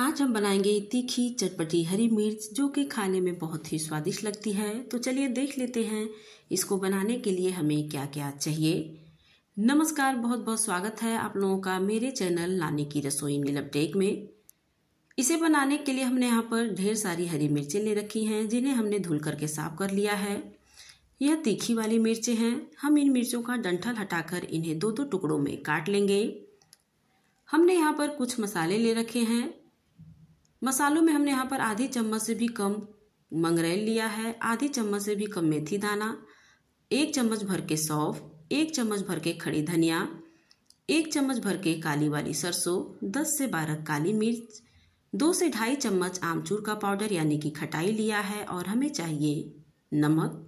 आज हम बनाएंगे तीखी चटपटी हरी मिर्च जो कि खाने में बहुत ही स्वादिष्ट लगती है तो चलिए देख लेते हैं इसको बनाने के लिए हमें क्या क्या चाहिए नमस्कार बहुत बहुत स्वागत है आप लोगों का मेरे चैनल नानी की रसोई नीलपटेक में इसे बनाने के लिए हमने यहाँ पर ढेर सारी हरी मिर्चें ले रखी हैं जिन्हें हमने धुल करके साफ कर लिया है यह तीखी वाली मिर्चें हैं हम इन मिर्चों का डंठल हटाकर इन्हें दो दो टुकड़ों में काट लेंगे हमने यहाँ पर कुछ मसाले ले रखे हैं मसालों में हमने यहाँ पर आधी चम्मच से भी कम मंगरेल लिया है आधी चम्मच से भी कम मेथी दाना एक चम्मच भर के सौफ़ एक चम्मच भर के खड़ी धनिया एक चम्मच भर के काली वाली सरसों दस से बारह काली मिर्च दो से ढाई चम्मच आमचूर का पाउडर यानी कि खटाई लिया है और हमें चाहिए नमक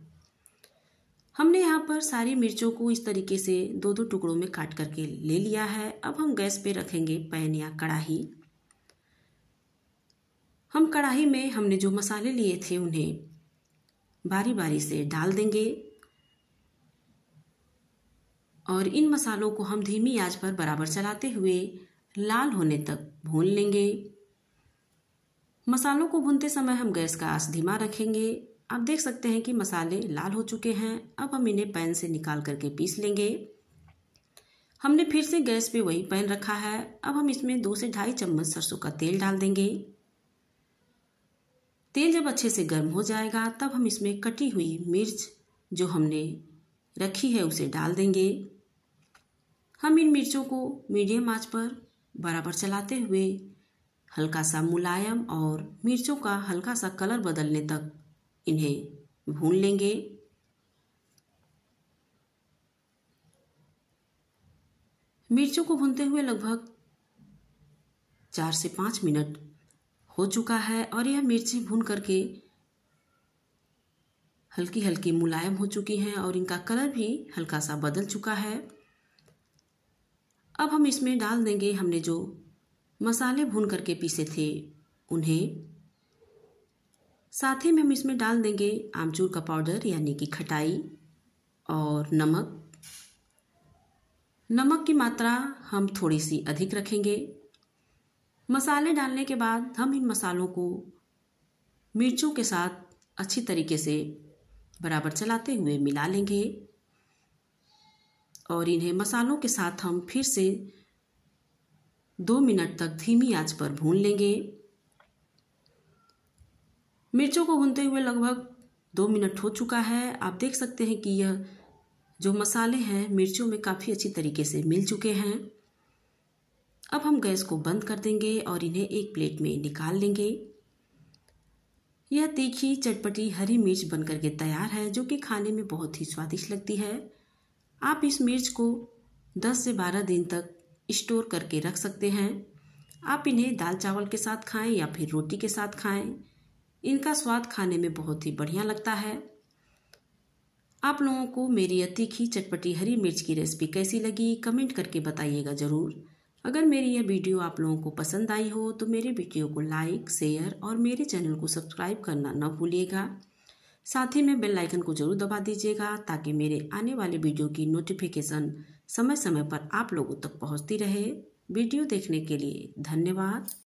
हमने यहाँ पर सारी मिर्चों को इस तरीके से दो दो टुकड़ों में काट करके ले लिया है अब हम गैस पे रखेंगे पैन या कढ़ाही हम कढ़ाई में हमने जो मसाले लिए थे उन्हें बारी बारी से डाल देंगे और इन मसालों को हम धीमी आंच पर बराबर चलाते हुए लाल होने तक भून लेंगे मसालों को भूनते समय हम गैस का आंच धीमा रखेंगे आप देख सकते हैं कि मसाले लाल हो चुके हैं अब हम इन्हें पैन से निकाल करके पीस लेंगे हमने फिर से गैस पे वही पैन रखा है अब हम इसमें दो से ढाई चम्मच सरसों का तेल डाल देंगे तेल जब अच्छे से गर्म हो जाएगा तब हम इसमें कटी हुई मिर्च जो हमने रखी है उसे डाल देंगे हम इन मिर्चों को मीडियम आंच पर बराबर चलाते हुए हल्का सा मुलायम और मिर्चों का हल्का सा कलर बदलने तक इन्हें भून लेंगे मिर्चों को भूनते हुए लगभग चार से पाँच मिनट हो चुका है और यह मिर्ची भून करके हल्की हल्की मुलायम हो चुकी हैं और इनका कलर भी हल्का सा बदल चुका है अब हम इसमें डाल देंगे हमने जो मसाले भून करके पीसे थे उन्हें साथ ही में हम इसमें डाल देंगे आमचूर का पाउडर यानी कि खटाई और नमक नमक की मात्रा हम थोड़ी सी अधिक रखेंगे मसाले डालने के बाद हम इन मसालों को मिर्चों के साथ अच्छी तरीके से बराबर चलाते हुए मिला लेंगे और इन्हें मसालों के साथ हम फिर से दो मिनट तक धीमी आंच पर भून लेंगे मिर्चों को भूनते हुए लगभग दो मिनट हो चुका है आप देख सकते हैं कि यह जो मसाले हैं मिर्चों में काफ़ी अच्छी तरीके से मिल चुके हैं अब हम गैस को बंद कर देंगे और इन्हें एक प्लेट में निकाल लेंगे यह तीखी चटपटी हरी मिर्च बनकर के तैयार है जो कि खाने में बहुत ही स्वादिष्ट लगती है आप इस मिर्च को 10 से 12 दिन तक स्टोर करके रख सकते हैं आप इन्हें दाल चावल के साथ खाएं या फिर रोटी के साथ खाएं इनका स्वाद खाने में बहुत ही बढ़िया लगता है आप लोगों को मेरी यह तीखी चटपटी हरी मिर्च की रेसिपी कैसी लगी कमेंट करके बताइएगा ज़रूर अगर मेरी यह वीडियो आप लोगों को पसंद आई हो तो मेरे वीडियो को लाइक शेयर और मेरे चैनल को सब्सक्राइब करना न भूलिएगा साथ ही में बेल आइकन को जरूर दबा दीजिएगा ताकि मेरे आने वाले वीडियो की नोटिफिकेशन समय समय पर आप लोगों तक पहुंचती रहे वीडियो देखने के लिए धन्यवाद